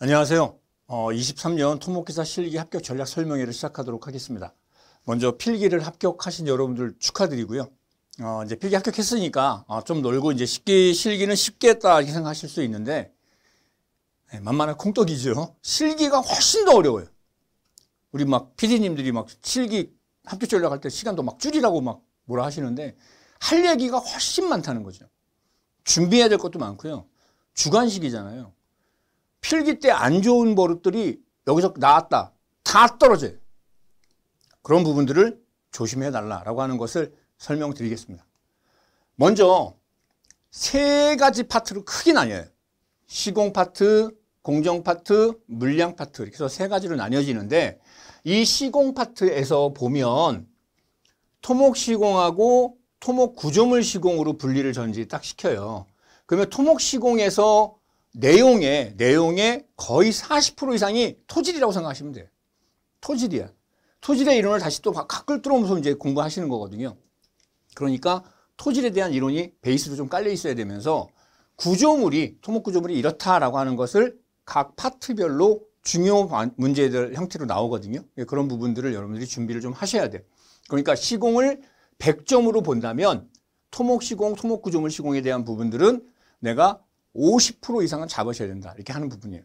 안녕하세요. 어, 23년 토목기사 실기 합격 전략 설명회를 시작하도록 하겠습니다. 먼저 필기를 합격하신 여러분들 축하드리고요. 어, 이제 필기 합격했으니까 어, 좀 놀고 이제 쉽게 실기는 쉽겠다 이렇게 생각하실 수 있는데 네, 만만한 콩떡이죠. 실기가 훨씬 더 어려워요. 우리 막 PD님들이 막 실기 합격 전략 할때 시간도 막 줄이라고 막 뭐라 하시는데 할 얘기가 훨씬 많다는 거죠. 준비해야 될 것도 많고요. 주관식이잖아요. 필기 때 안 좋은 버릇들이 여기서 나왔다. 다 떨어져요. 그런 부분들을 조심해 달라라고 하는 것을 설명드리겠습니다. 먼저 세 가지 파트로 크게 나뉘어요. 시공 파트, 공정 파트, 물량 파트 이렇게 해서 세 가지로 나뉘어지는데 이 시공 파트에서 보면 토목 시공하고 토목 구조물 시공으로 분리를 전지 딱 시켜요. 그러면 토목 시공에서 내용의 내용의 거의 40% 이상이 토질이라고 생각하시면 돼요. 토질이야. 토질의 이론을 다시 또 가끌 뚫어보면서 이제 공부하시는 거거든요. 그러니까 토질에 대한 이론이 베이스로 좀 깔려 있어야 되면서 구조물이 토목 구조물이 이렇다라고 하는 것을 각 파트별로 중요 문제들 형태로 나오거든요. 예, 그런 부분들을 여러분들이 준비를 좀 하셔야 돼요. 그러니까 시공을 100점으로 본다면 토목 시공, 토목 구조물 시공에 대한 부분들은 내가 50% 이상은 잡으셔야 된다. 이렇게 하는 부분이에요.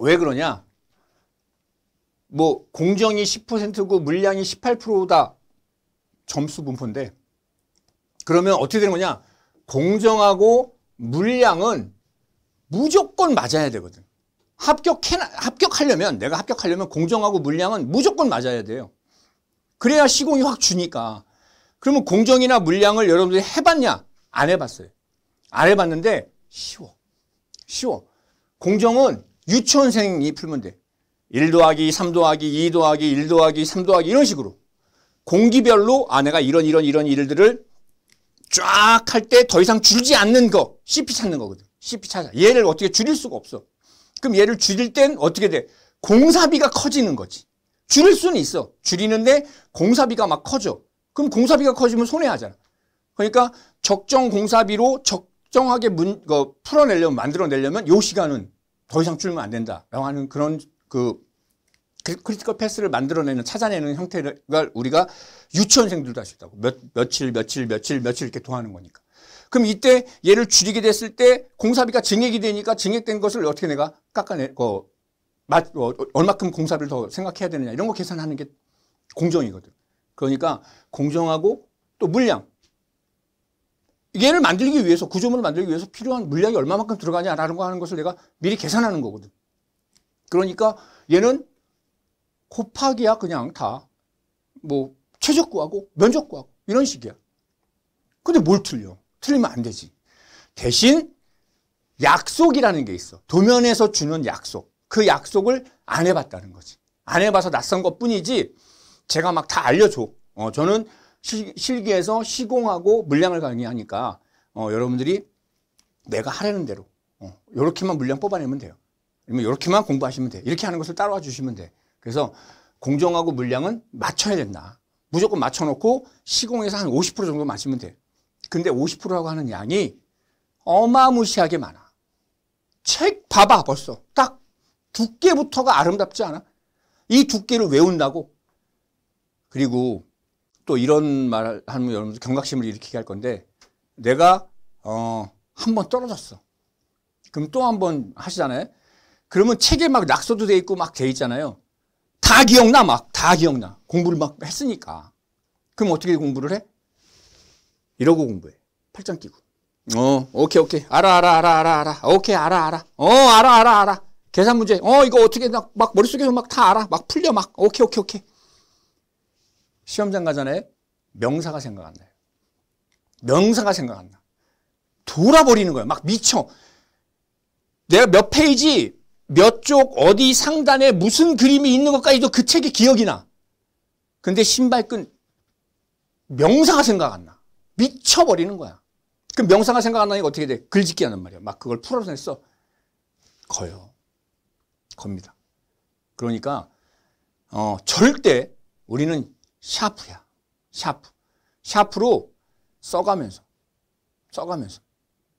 왜 그러냐? 뭐 공정이 10%고 물량이 18%다. 점수 분포인데 그러면 어떻게 되는 거냐? 공정하고 물량은 무조건 맞아야 되거든. 합격해 합격하려면 내가 합격하려면 공정하고 물량은 무조건 맞아야 돼요. 그래야 시공이 확 주니까. 그러면 공정이나 물량을 여러분들이 해봤냐? 안 해봤어요. 안 해봤는데 쉬워. 쉬워. 공정은 유치원생이 풀면 돼. 1 더하기 3 더하기 2 더하기 1 더하기 3 더하기 이런 식으로. 공기별로 아 내가 이런 이런 이런 일들을 쫙 할 때 더 이상 줄지 않는 거 CP 찾는 거거든. CP 찾아. 얘를 어떻게 줄일 수가 없어. 그럼 얘를 줄일 땐 어떻게 돼? 공사비가 커지는 거지. 줄일 수는 있어. 줄이는데 공사비가 막 커져. 그럼 공사비가 커지면 손해하잖아. 그러니까 적정 공사비로 적 일정하게 문, 그, 풀어내려면, 만들어내려면 요 시간은 더 이상 줄면 안 된다라고 하는 그런 그 크리티컬 패스를 만들어내는, 찾아내는 형태를 우리가 유치원생들도 할수 있다고. 몇, 며칠, 며칠, 며칠, 며칠 이렇게 통하는 거니까. 그럼 이때 얘를 줄이게 됐을 때 공사비가 증액이 되니까 증액된 것을 어떻게 내가 깎아내, 어, 그 맞, 어, 얼마큼 공사비를 더 생각해야 되느냐 이런 거 계산하는 게 공정이거든. 그러니까 공정하고 또 물량. 얘를 만들기 위해서 구조물을 만들기 위해서 필요한 물량이 얼마만큼 들어가냐라는 거 하는 것을 내가 미리 계산하는 거거든. 그러니까 얘는 곱하기야 그냥 다 뭐 최적 구하고 면적 구하고 이런 식이야. 근데 뭘 틀려? 틀리면 안 되지. 대신 약속이라는 게 있어. 도면에서 주는 약속. 그 약속을 안 해봤다는 거지. 안 해봐서 낯선 것 뿐이지 제가 막 다 알려줘. 어, 저는 실기에서 시공하고 물량을 강의하니까 어, 여러분들이 내가 하라는 대로 어, 이렇게만 물량 뽑아내면 돼요. 이렇게만 공부하시면 돼. 이렇게 하는 것을 따라와 주시면 돼. 그래서 공정하고 물량은 맞춰야 된다. 무조건 맞춰놓고 시공에서 한 50% 정도 맞추면 돼. 근데 50%라고 하는 양이 어마무시하게 많아. 책 봐봐 벌써. 딱 두께부터가 아름답지 않아? 이 두께를 외운다고? 그리고 또 이런 말을 하면 여러분 경각심을 일으키게 할 건데 내가 어, 한 번 떨어졌어. 그럼 또 한 번 하시잖아요. 그러면 책에 막 낙서도 돼 있고 막 돼 있잖아요. 다 기억나 막 다 기억나. 공부를 막 했으니까. 그럼 어떻게 공부를 해? 이러고 공부해. 팔짱 끼고. 어, 오케이, 오케이. 알아, 알아, 알아, 알아, 알아. 오케이, 알아, 알아. 어, 알아, 알아, 알아. 계산 문제. 어, 이거 어떻게 막, 막 머릿속에서 막 다 알아. 막 풀려, 막. 오케이, 오케이, 오케이. 시험장 가전에 명사가 생각안 나요. 명사가 생각안 나. 돌아버리는 거야. 막 미쳐. 내가 몇 페이지, 몇 쪽, 어디 상단에 무슨 그림이 있는 것까지도 그 책의 기억이 나. 근데 신발끈, 명사가 생각 안 나. 미쳐버리는 거야. 그 명사가 생각 안 나니까 어떻게 돼? 글짓기 하는 말이야. 막 그걸 풀어내어 거요. 겁니다. 그러니까, 어, 절대 우리는 샤프야. 샤프. 샤프로 써가면서 써가면서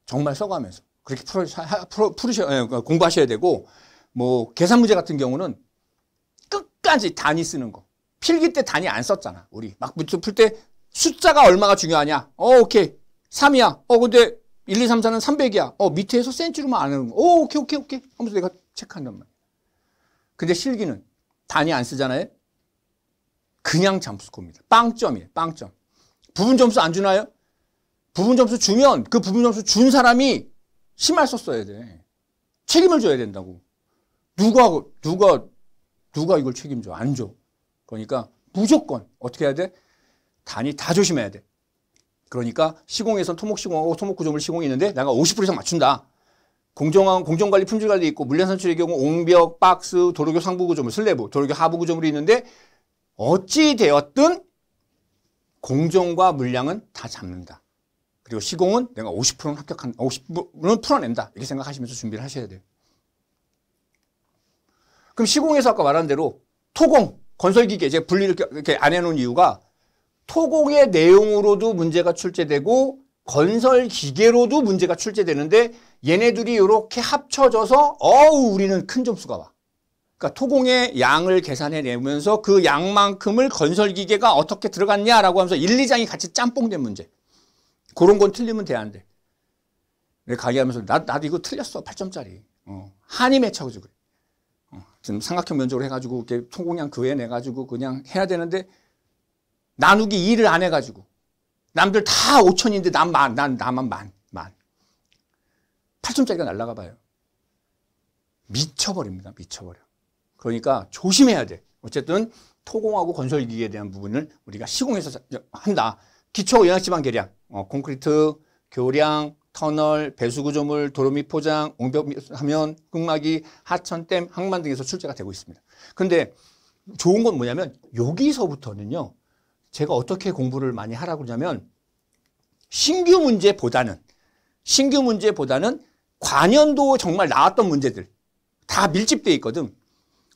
정말 써가면서 그렇게 풀어, 풀어, 풀으셔, 예, 그러니까 공부하셔야 되고 뭐 계산 문제 같은 경우는 끝까지 단위 쓰는 거 필기 때 단위 안 썼잖아 우리 막 문제 풀때 숫자가 얼마가 중요하냐 어 오케이 3이야 어 근데 1, 2, 3, 4는 300이야 어 밑에서 센치로만 안 하는 거오 오케이 오케이 오케이 하면서 내가 체크한단 말이야 근데 실기는 단위 안 쓰잖아요 그냥 잠수코입니다. 빵점이에요. 빵점. 부분 점수 안 주나요? 부분 점수 주면 그 부분 점수 준 사람이 심할 썼어야 돼. 책임을 져야 된다고. 누가, 누가, 누가 이걸 책임져? 안 줘. 그러니까 무조건 어떻게 해야 돼? 단위 다 조심해야 돼. 그러니까 시공에선 토목시공하고 어, 토목구조물 시공이 있는데 내가 50% 이상 맞춘다. 공정한 공정관리 품질관리 있고 물량산출의 경우 옹벽, 박스, 도로교 상부구조물, 슬래브, 도로교 하부구조물이 있는데 어찌 되었든 공정과 물량은 다 잡는다. 그리고 시공은 내가 50%는 합격한 50%는 풀어낸다. 이렇게 생각하시면서 준비를 하셔야 돼요. 그럼 시공에서 아까 말한 대로 토공, 건설기계 이제 분리를 이렇게 안 해놓은 이유가 토공의 내용으로도 문제가 출제되고 건설 기계로도 문제가 출제되는데 얘네들이 이렇게 합쳐져서 어우 우리는 큰 점수가 와. 그러니까 토공의 양을 계산해 내면서 그 양만큼을 건설 기계가 어떻게 들어갔냐라고 하면서 1, 2장이 같이 짬뽕된 문제. 그런 건 틀리면 돼안 돼. 내 강의하면서 나, 나도 이거 틀렸어. 8점짜리. 어. 한이 맺혀가지고 그래. 어. 지금 삼각형 면적으로 해가지고 이렇게 통공량 그외 내가지고 그냥 해야 되는데 나누기 2를 안 해가지고 남들 다 5천인데 난 만, 난 나만 만, 만. 8점짜리가 날라가 봐요. 미쳐버립니다. 미쳐버려. 그러니까 조심해야 돼. 어쨌든 토공하고 건설기계에 대한 부분을 우리가 시공해서 한다. 기초 영양지방 계량, 어, 콘크리트, 교량, 터널, 배수구조물, 도로 및 포장, 옹벽 하면, 흑막이, 하천댐, 항만 등에서 출제가 되고 있습니다. 근데 좋은 건 뭐냐면 여기서부터는요. 제가 어떻게 공부를 많이 하라고 그러냐면 신규 문제보다는 신규 문제보다는 관연도 정말 나왔던 문제들 다 밀집돼 있거든.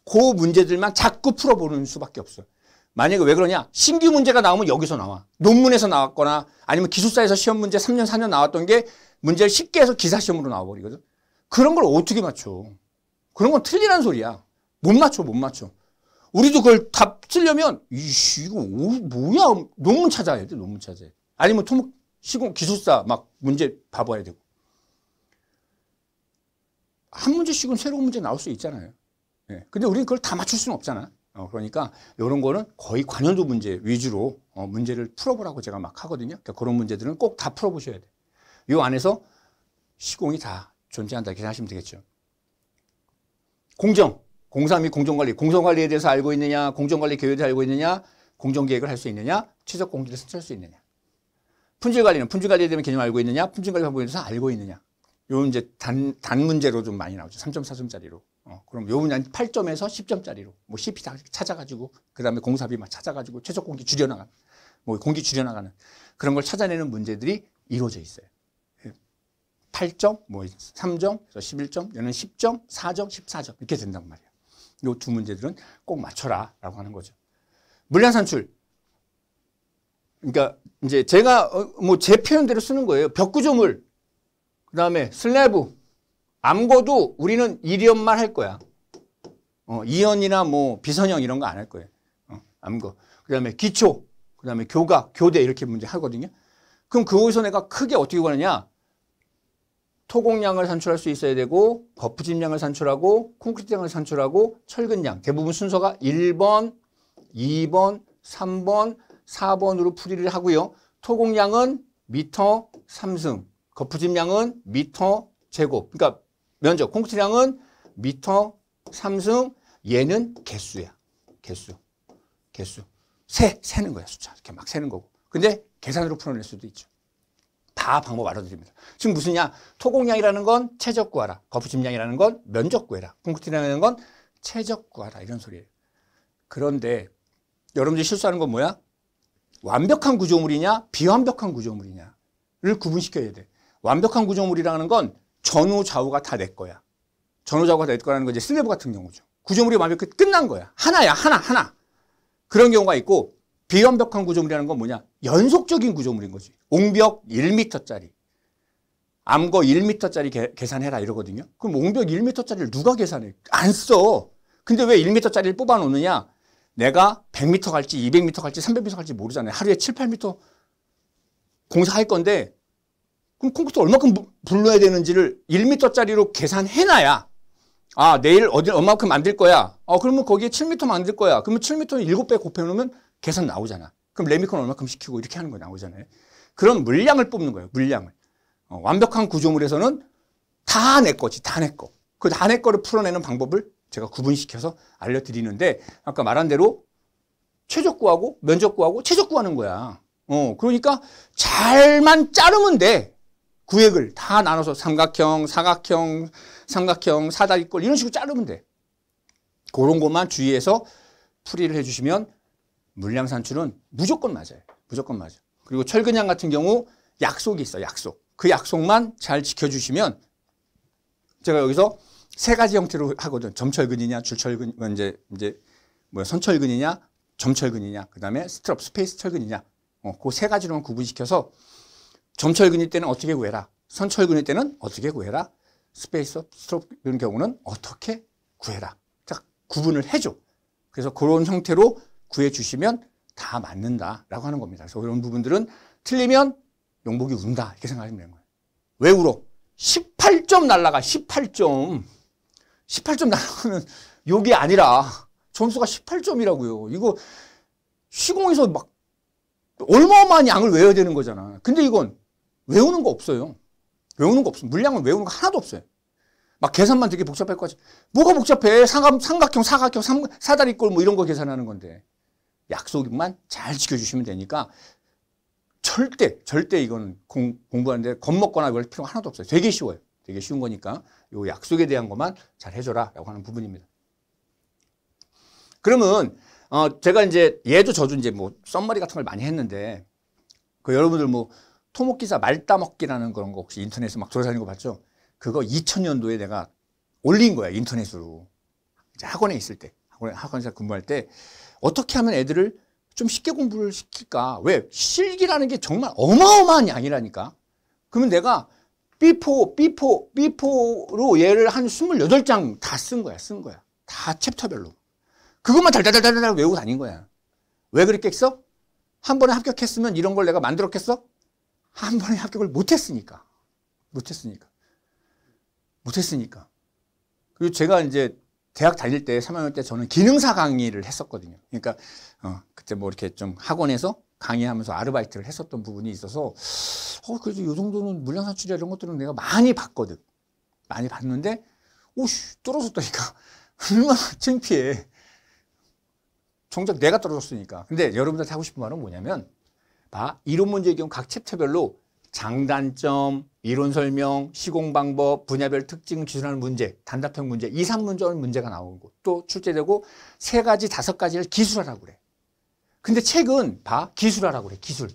그 문제들만 자꾸 풀어보는 수밖에 없어요. 만약에 왜 그러냐? 신규 문제가 나오면 여기서 나와. 논문에서 나왔거나 아니면 기숙사에서 시험 문제 3년, 4년 나왔던 게 문제를 쉽게 해서 기사 시험으로 나와버리거든. 그런 걸 어떻게 맞춰? 그런 건 틀리란 소리야. 못 맞춰, 못 맞춰. 우리도 그걸 답 쓰려면 이씨 이거 오, 뭐야 논문 찾아야 돼 논문 찾아야 돼. 아니면 토목 시공 기술사 막 문제 봐봐야 되고 한 문제씩은 새로운 문제 나올 수 있잖아요 예. 근데 우리는 그걸 다 맞출 수는 없잖아. 어, 그러니까 이런 거는 거의 관현도 문제 위주로 어, 문제를 풀어보라고 제가 막 하거든요. 그러니까 그런 문제들은 꼭 다 풀어보셔야 돼. 요 안에서 시공이 다 존재한다. 이렇게 하시면 되겠죠. 공정. 공사 및 공정관리. 공정관리에 대해서 알고 있느냐, 공정관리 계획에 대해서 알고 있느냐, 공정계획을 할 수 있느냐, 최적 공지를 설치할수 있느냐. 품질관리는 품질관리에 대한 개념 알고 있느냐, 품질관리 방법에 대해서 알고 있느냐. 요 이제 단, 단 문제로 좀 많이 나오죠. 3.4점짜리로. 어, 그럼 요 분야 8점에서 10점짜리로 뭐 CP 다 찾아가지고 그 다음에 공사비만 찾아가지고 최적 공기 줄여나가뭐 공기 줄여나가는 그런 걸 찾아내는 문제들이 이루어져 있어요. 8점, 예. 뭐 3점, 11점, 얘는 10점, 4점, 14점 이렇게 된단 말이에요. 요두 문제들은 꼭 맞춰라 라고 하는 거죠. 물량 산출. 그러니까 이제 제가 어, 뭐제 표현대로 쓰는 거예요. 벽구조물, 그 다음에 슬래브, 암고도 우리는 1연만 할 거야. 어, 2연이나 뭐 비선형 이런 거 안 할 거예요. 어, 암고. 그 다음에 기초, 그 다음에 교각, 교대 이렇게 문제 하거든요. 그럼 그 거기서 내가 크게 어떻게 구하느냐? 토공량을 산출할 수 있어야 되고 거푸집량을 산출하고 콘크리트량을 산출하고 철근량 대부분 순서가 1번, 2번, 3번, 4번으로 풀이를 하고요. 토공량은 미터 3승 거푸집량은 미터 제곱. 그러니까 면적 콘크리트량은 미터, 삼승, 얘는 개수야. 개수. 개수. 세, 세는 거야. 숫자. 이렇게 막 세는 거고. 근데 계산으로 풀어낼 수도 있죠. 다 방법 알아드립니다. 지금 무슨냐? 토공량이라는 건 최적 구하라. 거푸집량이라는 건 면적 구해라. 콘크리트량이라는 건 최적 구하라. 이런 소리예요. 그런데 여러분들이 실수하는 건 뭐야? 완벽한 구조물이냐 비완벽한 구조물이냐를 구분시켜야 돼. 완벽한 구조물이라는 건 전후 좌우가 다 내 거야. 전후 좌우가 다 내 거라는 건 이제 슬래브 같은 경우죠. 구조물이 완벽히 그 끝난 거야. 하나야, 하나, 하나. 그런 경우가 있고 비완벽한 구조물이라는 건 뭐냐? 연속적인 구조물인 거지. 옹벽 1m짜리. 암거 1m짜리 개, 계산해라 이러거든요. 그럼 옹벽 1m짜리를 누가 계산해? 안 써. 근데 왜 1m짜리를 뽑아 놓느냐? 내가 100m 갈지 200m 갈지 300m 갈지 모르잖아요. 하루에 7, 8m 공사할 건데 그럼 콩쿠르 얼마큼 불러야 되는지를 1m짜리로 계산해놔야 아 내일 어디 얼마큼 만들 거야. 어 아, 그러면 거기에 7m 만들 거야. 그러면 7m는 7배 곱해놓으면 계산 나오잖아. 그럼 레미콘 얼마큼 시키고 이렇게 하는 거 나오잖아요. 그런 물량을 뽑는 거예요. 물량을. 어, 완벽한 구조물에서는 다 내 거지. 다 내 거. 그 다 내 거를 풀어내는 방법을 제가 구분시켜서 알려드리는데 아까 말한 대로 최적구하고 면적구하고 최적구하는 거야. 어, 그러니까 잘만 자르면 돼. 구획을 다 나눠서 삼각형, 사각형, 삼각형, 사다리꼴 이런 식으로 자르면 돼. 그런 것만 주의해서 풀이를 해주시면 물량 산출은 무조건 맞아요. 무조건 맞아. 그리고 철근양 같은 경우 약속이 있어 약속. 그 약속만 잘 지켜주시면 제가 여기서 세 가지 형태로 하거든. 점철근이냐, 줄철근, 뭐 이제, 이제, 뭐 선철근이냐, 점철근이냐, 어, 그 다음에 스트럽, 스페이스 철근이냐. 어, 그세 가지로만 구분시켜서 점철근일 때는 어떻게 구해라? 선철근일 때는 어떻게 구해라? 스페이스 스트로 이런 경우는 어떻게 구해라? 자, 구분을 해줘. 그래서 그런 형태로 구해주시면 다 맞는다라고 하는 겁니다. 그래서 이런 부분들은 틀리면 용복이 운다 이렇게 생각하시면 되는 거예요. 왜 울어? 18점 날라가 18점 18점 날라가는 욕이 아니라 점수가 18점이라고요. 이거 시공에서 막 얼마만 양을 외워야 되는 거잖아. 근데 이건 외우는 거 없어요. 외우는 거 없어요. 물량을 외우는 거 하나도 없어요. 막 계산만 되게 복잡할 거 같지. 뭐가 복잡해? 삼각, 삼각형, 사각형, 삼, 사다리꼴 뭐 이런 거 계산하는 건데. 약속만 잘 지켜주시면 되니까 절대, 절대 이건 공, 부하는데 겁먹거나 그럴 필요 하나도 없어요. 되게 쉬워요. 되게 쉬운 거니까 요 약속에 대한 것만 잘 해줘라 라고 하는 부분입니다. 그러면 어, 제가 이제 얘도 저도 이제 뭐 썸머리 같은 걸 많이 했는데 그 여러분들 뭐 토목기사 말따먹기라는 그런 거 혹시 인터넷에 막 돌아다니는 거 봤죠? 그거 2000년도에 내가 올린 거야 인터넷으로 학원에 있을 때 학원, 학원에서 근무할 때 어떻게 하면 애들을 좀 쉽게 공부를 시킬까 왜 실기라는 게 정말 어마어마한 양이라니까 그러면 내가 비포 비포 비포로 얘를 한 28장 다 쓴 거야 쓴 거야 다 챕터별로 그것만 달달달달달 외우고 다닌 거야 왜 그렇게 했어? 한 번에 합격했으면 이런 걸 내가 만들었겠어? 한 번에 합격을 못했으니까. 못했으니까. 못했으니까. 그리고 제가 이제 대학 다닐 때 3학년 때 저는 기능사 강의를 했었거든요. 그러니까 어, 그때 뭐 이렇게 좀 학원에서 강의하면서 아르바이트를 했었던 부분이 있어서 어 그래도 요 정도는 물량 산출이 이런 것들은 내가 많이 봤거든. 많이 봤는데 오씨 떨어졌다니까 얼마나 창피해. 정작 내가 떨어졌으니까. 근데 여러분들한테 하고 싶은 말은 뭐냐면 다 이론 문제의 경우 각 챕터별로 장단점, 이론 설명, 시공 방법, 분야별 특징 기술하는 문제, 단답형 문제, 이 3문절 문제가 나오고 또 출제되고 세 가지, 다섯 가지를 기술하라고 그래. 근데 책은 봐. 기술하라고 그래. 기술.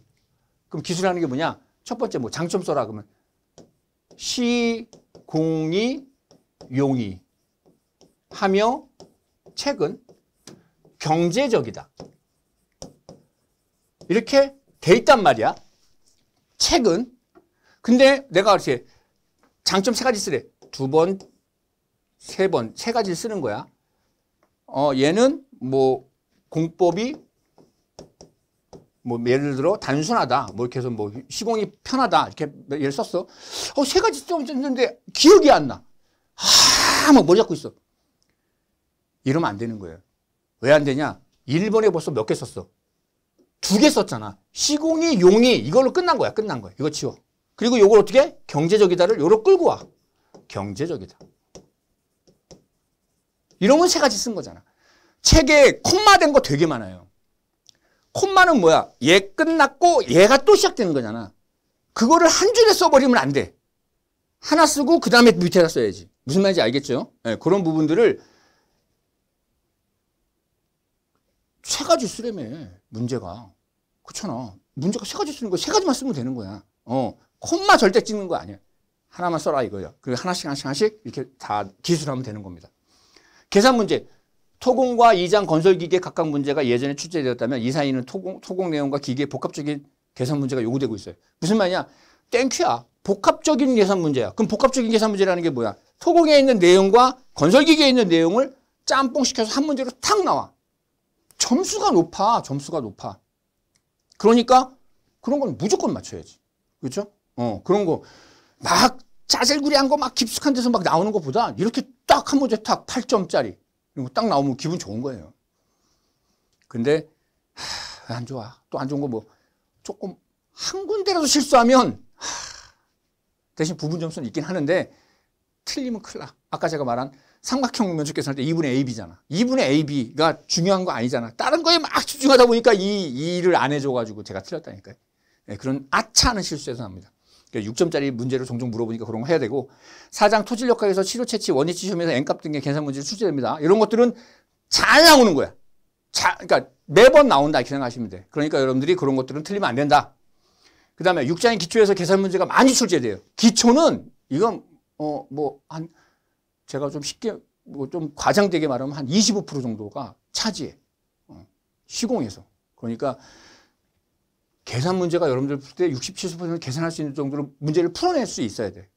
그럼 기술하는 게 뭐냐? 첫 번째 뭐 장점 써라 그러면 시, 공이, 용이 하며 책은 경제적이다. 이렇게 돼 있단 말이야. 책은. 근데 내가 그렇게 장점 세 가지 쓰래. 두 번, 세 번, 세가지 쓰는 거야. 어, 얘는 뭐 공법이 뭐 예를 들어 단순하다. 뭐 이렇게 해서 뭐 시공이 편하다. 이렇게 예를 썼어. 어, 세 가지 좀 썼는데 기억이 안 나. 아, 뭐 머리 잡고 있어. 이러면 안 되는 거예요. 왜 안 되냐? 1번에 벌써 몇 개 썼어. 두개 썼잖아. 시공이 용이 이걸로 끝난 거야. 끝난 거야. 이거 치워. 그리고 이걸 어떻게? 경제적이다를 요로 끌고 와. 경제적이다. 이러면 세 가지 쓴 거잖아. 책에 콤마 된 거 되게 많아요. 콤마는 뭐야? 얘 끝났고 얘가 또 시작되는 거잖아. 그거를 한 줄에 써버리면 안 돼. 하나 쓰고 그 다음에 밑에다 써야지. 무슨 말인지 알겠죠? 네, 그런 부분들을 세 가지 쓰려매 문제가 그렇잖아 문제가 세 가지 쓰는 거 세 가지만 쓰면 되는 거야 어 콤마 절대 찍는 거 아니야 하나만 써라 이거요 그리고 하나씩 하나씩 하나씩 이렇게 다 기술하면 되는 겁니다 계산 문제 토공과 이장 건설기계 각각 문제가 예전에 출제되었다면 이사이는 토공, 토공 내용과 기계의 복합적인 계산 문제가 요구되고 있어요 무슨 말이냐 땡큐야 복합적인 계산 문제야 그럼 복합적인 계산 문제라는 게 뭐야 토공에 있는 내용과 건설기계에 있는 내용을 짬뽕시켜서 한 문제로 탁 나와 점수가 높아. 점수가 높아. 그러니까 그런 건 무조건 맞춰야지. 그렇죠? 어, 그런 거 막자질구리한거 막 깊숙한 데서 막 나오는 것보다 이렇게 딱 한 문제 딱 8점짜리 이런 거딱 나오면 기분 좋은 거예요. 근데 하, 안 좋아. 또 안 좋은 거 뭐 조금 한 군데라도 실수하면 하, 대신 부분 점수는 있긴 하는데 틀리면 큰일 나. 아까 제가 말한 삼각형 면적 계산할 때 2분의 AB잖아. 2분의 AB가 중요한 거 아니잖아. 다른 거에 막 집중하다 보니까 이 일을 안 해줘가지고 제가 틀렸다니까요. 네, 그런 아차하는 실수에서 납니다. 그러니까 6점짜리 문제를 종종 물어보니까 그런 거 해야 되고 사장 토질역학에서 치료 채취 원위치 시험에서 N값 등의 계산 문제를 출제됩니다. 이런 것들은 잘 나오는 거야. 자, 그러니까 매번 나온다 이렇게 생각하시면 돼. 그러니까 여러분들이 그런 것들은 틀리면 안 된다. 그 다음에 6장의 기초에서 계산 문제가 많이 출제돼요. 기초는 이건 어뭐한 제가 좀 쉽게 뭐 좀 과장되게 말하면 한 25% 정도가 차지해. 어, 시공에서. 그러니까 계산 문제가 여러분들 풀때 60, 70% 계산할 수 있는 정도로 문제를 풀어낼 수 있어야 돼.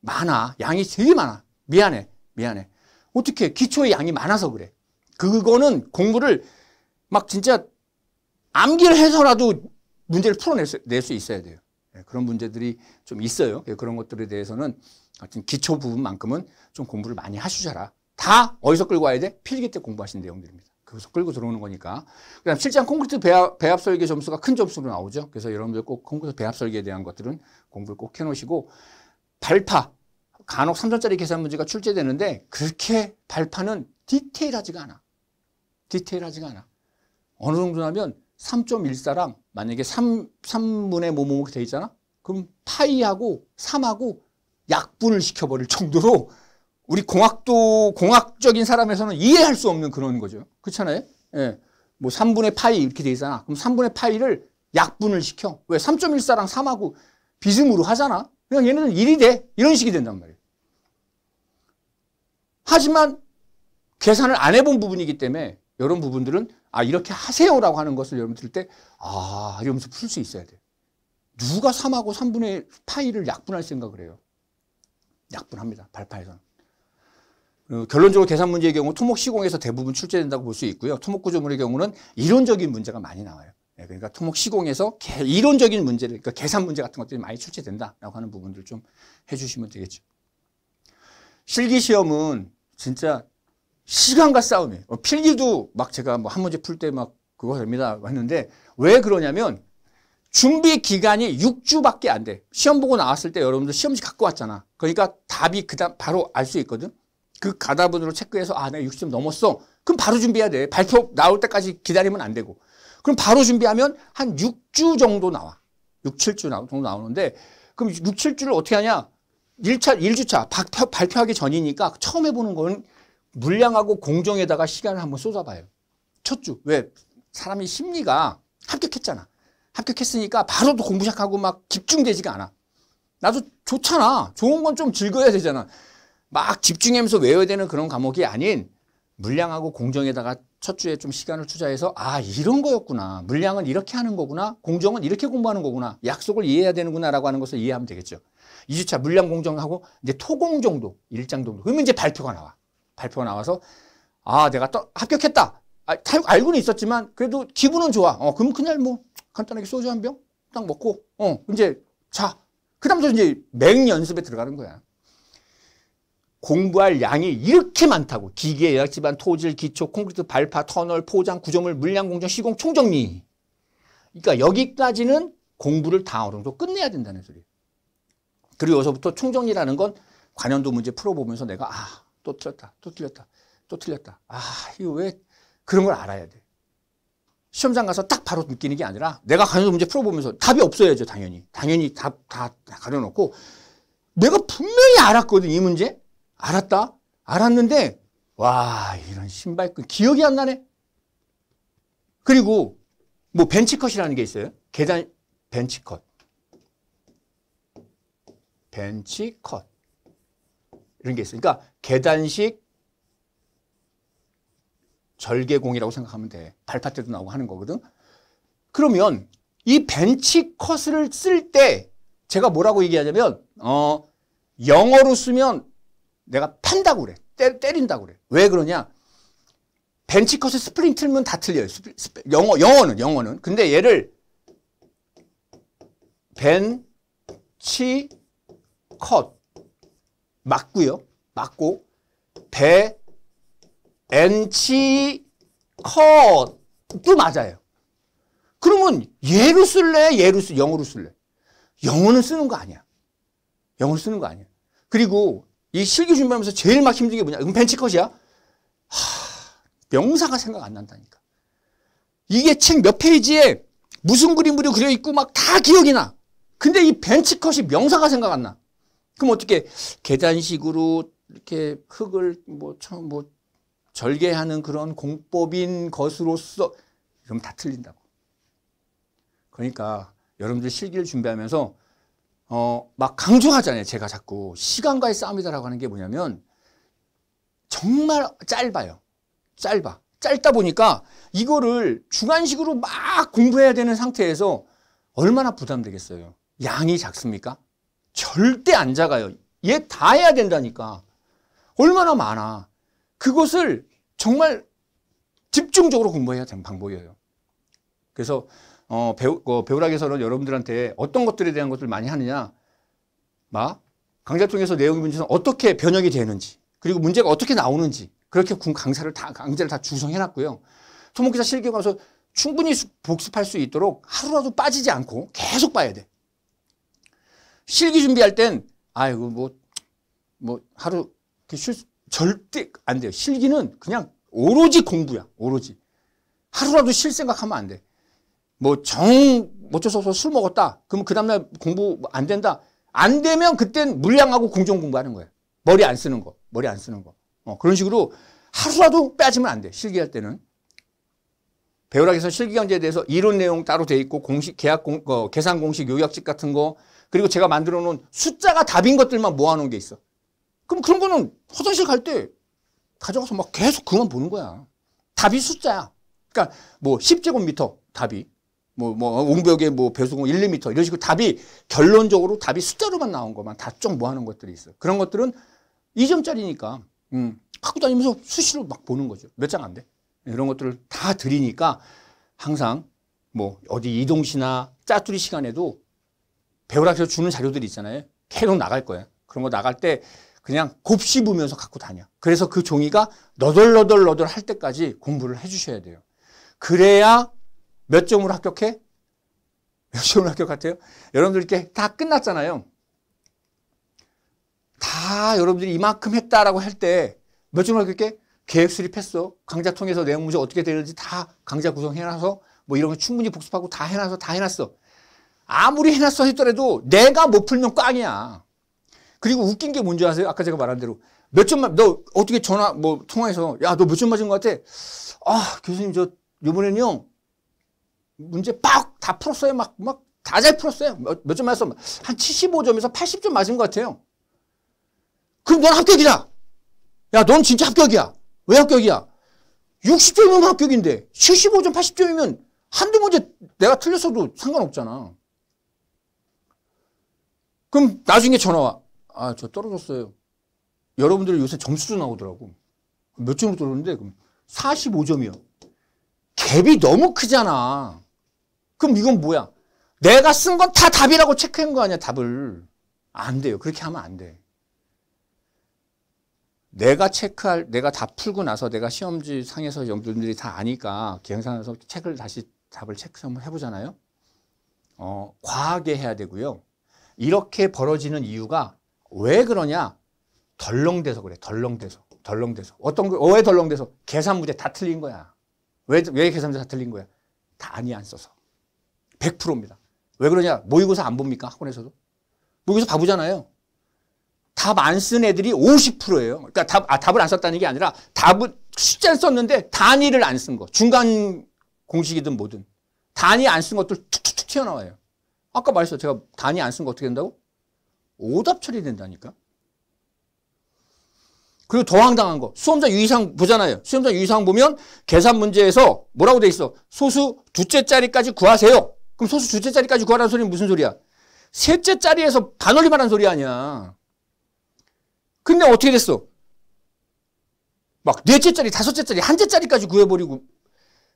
많아. 양이 되게 많아. 미안해. 미안해. 어떻게 기초의 양이 많아서 그래. 그거는 공부를 막 진짜 암기를 해서라도 문제를 풀어낼 수, 수 있어야 돼요. 예, 그런 문제들이 좀 있어요. 예, 그런 것들에 대해서는 하여튼 기초 부분만큼은 좀 공부를 많이 하시셔라다 어디서 끌고 와야 돼? 필기 때 공부하신 내용들입니다. 그래서 끌고 들어오는 거니까. 그 다음 실장 콘크리트 배합, 배합, 설계 점수가 큰 점수로 나오죠. 그래서 여러분들 꼭 콘크리트 배합 설계에 대한 것들은 공부를 꼭 해놓으시고 발파, 간혹 3점짜리 계산 문제가 출제되는데 그렇게 발파는 디테일하지가 않아. 디테일하지가 않아. 어느 정도냐면 3.14랑 만약에 3, 3분의 뭐뭐뭐 되어 있잖아? 그럼 파이하고 3하고 약분을 시켜버릴 정도로 우리 공학도, 공학적인 사람에서는 이해할 수 없는 그런 거죠. 그렇잖아요? 예. 뭐 3분의 파이 이렇게 되어 있잖아. 그럼 3분의 파이를 약분을 시켜. 왜? 3.14랑 3하고 비스무로 하잖아. 그냥 얘네는 1이 돼. 이런 식이 된단 말이에요. 하지만 계산을 안 해본 부분이기 때문에 이런 부분들은 아 이렇게 하세요라고 하는 것을 여러분 들을 때아 이러면서 풀 수 있어야 돼요. 누가 3하고 3분의 8을 약분할 생각을 해요. 약분합니다. 발파에서는. 결론적으로 계산 문제의 경우 토목 시공에서 대부분 출제된다고 볼 수 있고요. 토목 구조물의 경우는 이론적인 문제가 많이 나와요. 네, 그러니까 토목 시공에서 개, 이론적인 문제를 그러니까 계산 문제 같은 것들이 많이 출제된다라고 하는 부분들 좀 해주시면 되겠죠. 실기 시험은 진짜 시간과 싸움이에요. 어, 필기도 막 제가 뭐 한 문제 풀 때 막 그거 됩니다 했는데 왜 그러냐면 준비 기간이 6주밖에 안 돼. 시험 보고 나왔을 때 여러분들 시험지 갖고 왔잖아. 그러니까 답이 그다음 바로 알 수 있거든. 그 가다분으로 체크해서 아 내가 60점 넘었어. 그럼 바로 준비해야 돼. 발표 나올 때까지 기다리면 안 되고. 그럼 바로 준비하면 한 6주 정도 나와. 6, 7주 정도 나오는데 그럼 6, 7주를 어떻게 하냐? 1차, 1주차 발표, 발표하기 전이니까 처음 해보는 건 물량하고 공정에다가 시간을 한번 쏟아봐요. 첫 주. 왜? 사람이 심리가 합격했잖아. 합격했으니까 바로 또 공부 시작하고 막 집중되지가 않아. 나도 좋잖아. 좋은 건 좀 즐겨야 되잖아. 막 집중하면서 외워야 되는 그런 과목이 아닌 물량하고 공정에다가 첫 주에 좀 시간을 투자해서 아 이런 거였구나 물량은 이렇게 하는 거구나 공정은 이렇게 공부하는 거구나 약속을 이해해야 되는구나 라고 하는 것을 이해하면 되겠죠 2주차 물량 공정하고 이제 토공 정도 일장 정도 그러면 이제 발표가 나와 발표가 나와서 아 내가 또 합격했다. 아, 알고는 있었지만 그래도 기분은 좋아. 어 그럼 그날 뭐 간단하게 소주 한 병 딱 먹고 어 이제 자 그다음부터 이제 맹 연습에 들어가는 거야. 공부할 양이 이렇게 많다고 기계 예약 집안 토질 기초 콘크리트 발파 터널 포장 구조물 물량 공정 시공 총정리. 그러니까 여기까지는 공부를 다 어느 정도 끝내야 된다는 소리. 그리고 여기서부터 총정리라는 건 관연도 문제 풀어보면서 내가 아또 틀렸다. 또 틀렸다. 또 틀렸다. 아, 이거 왜 그런 걸 알아야 돼. 시험장 가서 딱 바로 느끼는 게 아니라 내가 가려서 문제 풀어보면서 답이 없어야죠, 당연히. 당연히 답 다 가려놓고 내가 분명히 알았거든, 이 문제. 알았다. 알았는데 와, 이런 신발끈 기억이 안 나네. 그리고 뭐 벤치컷이라는 게 있어요. 계단 벤치컷. 벤치컷. 이런 게 있으니까 그러니까 계단식 절개공이라고 생각하면 돼. 발파때도 나오고 하는 거거든. 그러면 이 벤치 컷을 쓸 때 제가 뭐라고 얘기하냐면어 영어로 쓰면 내가 판다고 그래. 때, 때린다고 그래. 왜 그러냐? 벤치컷을 스프링 틀면 다 틀려요. 스프스프 영어, 영어는, 영어는. 근데 얘를 벤치컷 맞고요. 맞고 배 엔치 컷도 맞아요. 그러면 예로 쓸래? 예로 쓸 영어로 쓸래? 영어는 쓰는 거 아니야. 영어를 쓰는 거 아니야. 그리고 이 실기 준비하면서 제일 막 힘든 게 뭐냐? 이 벤치컷이야. 하, 명사가 생각 안 난다니까. 이게 책 몇 페이지에 무슨 그림으로 그려 있고 막 다 기억이 나. 근데 이 벤치컷이 명사가 생각 안 나. 그럼 어떻게 계단식으로 이렇게 흙을 뭐, 참, 뭐 절개하는 그런 공법인 것으로서 이러면 다 틀린다고. 그러니까 여러분들 실기를 준비하면서 어, 막 강조하잖아요. 제가 자꾸 시간과의 싸움이다라고 하는 게 뭐냐면 정말 짧아요. 짧아. 짧다 보니까 이거를 주관식으로 막 공부해야 되는 상태에서 얼마나 부담되겠어요. 양이 작습니까? 절대 안 작아요. 얘 다 해야 된다니까. 얼마나 많아. 그것을 정말 집중적으로 공부해야 되는 방법이에요. 그래서 어, 배우, 어, 배우락에서는 여러분들한테 어떤 것들에 대한 것을 많이 하느냐. 막 강좌 통해서 내용이 문제는 어떻게 변형이 되는지 그리고 문제가 어떻게 나오는지 그렇게 강사를 다 강좌를 다 구성해놨고요. 토목기사 실기 가서 충분히 복습할 수 있도록 하루라도 빠지지 않고 계속 봐야 돼. 실기 준비할 땐 아이고 뭐뭐 뭐, 하루 그쉴 절대 안 돼요. 실기는 그냥 오로지 공부야. 오로지 하루라도 쉴 생각하면 안 돼. 뭐정 뭐 어쩔 수 없어 술 먹었다. 그럼 그 다음날 공부 안 된다. 안 되면 그땐 물량하고 공정 공부하는 거예요. 머리 안 쓰는 거. 머리 안 쓰는 거. 어, 그런 식으로 하루라도 빼지면 안 돼. 실기할 때는. 배우락에서 실기경제에 대해서 이론 내용 따로 돼 있고 공식 계약 공, 어, 계산 공식 요약집 같은 거 그리고 제가 만들어 놓은 숫자가 답인 것들만 모아 놓은 게 있어. 그럼 그런 거는 화장실 갈 때 가져가서 막 계속 그만 보는 거야. 답이 숫자야. 그러니까 뭐 10제곱미터 답이 뭐, 뭐, 옹벽에 뭐, 배수공 1, 2미터 이런 식으로 답이, 결론적으로 답이 숫자로만 나온 것만 다 쭉 모아놓은 것들이 있어 그런 것들은 2점짜리니까, 음, 갖고 다니면서 수시로 막 보는 거죠. 몇 장 안 돼. 이런 것들을 다 드리니까 항상 뭐, 어디 이동시나 짜투리 시간에도 배우라에서 주는 자료들이 있잖아요. 계속 나갈 거예요. 그런 거 나갈 때 그냥 곱씹으면서 갖고 다녀. 그래서 그 종이가 너덜너덜너덜 할 때까지 공부를 해주셔야 돼요. 그래야 몇 점으로 합격해? 몇 점으로 합격 같아요? 여러분들 이렇게 다 끝났잖아요. 다 여러분들이 이만큼 했다라고 할 때 몇 점으로 합격해? 계획 수립했어. 강좌 통해서 내용 문제 어떻게 되는지 다 강좌 구성해놔서 뭐 이런 거 충분히 복습하고 다 해놔서 다 해놨어. 아무리 해놨어 했더라도 내가 못 풀면 꽝이야. 그리고 웃긴 게 뭔지 아세요? 아까 제가 말한 대로 몇 점만 너 어떻게 전화 뭐 통화해서 야 너 몇 점 맞은 것 같아? 아 교수님 저 요번에는요 문제 빡 다 풀었어요 막 막 다 잘 풀었어요 몇 점 맞았어 한 75점에서 80점 맞은 것 같아요. 그럼 넌 합격이다. 야넌 진짜 합격이야. 왜 합격이야? 60점이면 합격인데 75점 80점이면 한두 문제 내가 틀렸어도 상관없잖아. 그럼 나중에 전화와. 아, 저 떨어졌어요. 여러분들 요새 점수도 나오더라고. 몇 점으로 떨어졌는데? 그럼 45점이요. 갭이 너무 크잖아. 그럼 이건 뭐야? 내가 쓴 건 다 답이라고 체크한 거 아니야, 답을. 안 돼요. 그렇게 하면 안 돼. 내가 체크할, 내가 다 풀고 나서 내가 시험지 상에서 여러분들이 다 아니까 기행상에서 책을 다시 답을 체크 한번 해보잖아요. 어, 과하게 해야 되고요. 이렇게 벌어지는 이유가 왜 그러냐? 덜렁대서 그래. 덜렁대서. 덜렁대서. 어떤 거, 왜 덜렁대서? 계산 문제 다 틀린 거야. 왜, 왜 계산 문제 다 틀린 거야? 다 아니 안 써서. 100%입니다. 왜 그러냐? 모의고사 안 봅니까? 학원에서도. 모의고사 봐 보잖아요. 답 안 쓴 애들이 50%예요. 그러니까 답, 아, 답을 안 썼다는 게 아니라 답은 숫자를 썼는데 단위를 안 쓴 거. 중간 공식이든 뭐든. 단위 안 쓴 것들 툭툭툭 튀어나와요. 아까 말했어요. 제가 단위 안 쓴 거 어떻게 된다고? 오답 처리된다니까. 그리고 더 황당한 거 수험자 유의사항 보잖아요. 수험자 유의사항 보면 계산 문제에서 뭐라고 돼 있어? 소수 두째 짜리까지 구하세요. 그럼 소수 두째 짜리까지 구하라는 소리는 무슨 소리야? 셋째 짜리에서 반올림하라는 소리 아니야. 근데 어떻게 됐어? 막 넷째 짜리 다섯째 짜리 한째 짜리까지 구해버리고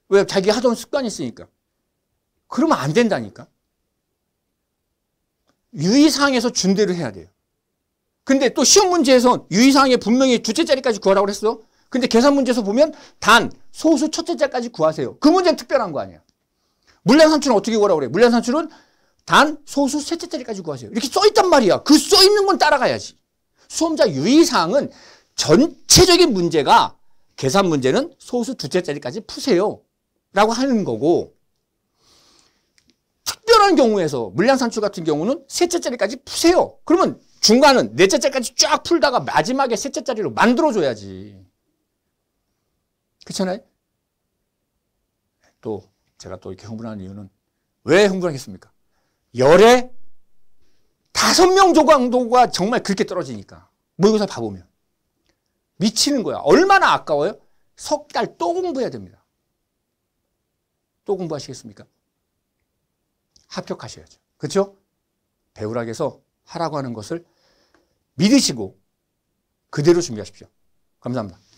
왜 자기 하던 습관이 있으니까. 그러면 안 된다니까. 유의사항에서 준대를 해야 돼요. 근데 또 시험 문제에선 유의사항에 분명히 주체 자리까지 구하라고 그랬어. 근데 계산 문제에서 보면 단, 소수, 첫째 자리까지 구하세요. 그 문제는 특별한 거 아니야. 물량 산출은 어떻게 구하라고 그래? 물량 산출은 단, 소수, 셋째 자리까지 구하세요. 이렇게 써있단 말이야. 그 써있는 건 따라가야지. 수험자 유의사항은 전체적인 문제가 계산 문제는 소수 두째 자리까지 푸세요. 라고 하는 거고 그런 경우에서 물량 산출 같은 경우는 셋째 자리까지 푸세요. 그러면 중간은 넷째 자리까지 쫙 풀다가 마지막에 셋째 자리로 만들어줘야지. 그렇잖아요? 또 제가 또 이렇게 흥분하는 이유는 왜 흥분하겠습니까? 열에 다섯 명 조강도가 정말 그렇게 떨어지니까 모의고사 봐보면 미치는 거야. 얼마나 아까워요? 석 달 또 공부해야 됩니다. 또 공부하시겠습니까? 합격하셔야죠. 그렇죠? 배우락에서 하라고 하는 것을 믿으시고 그대로 준비하십시오. 감사합니다.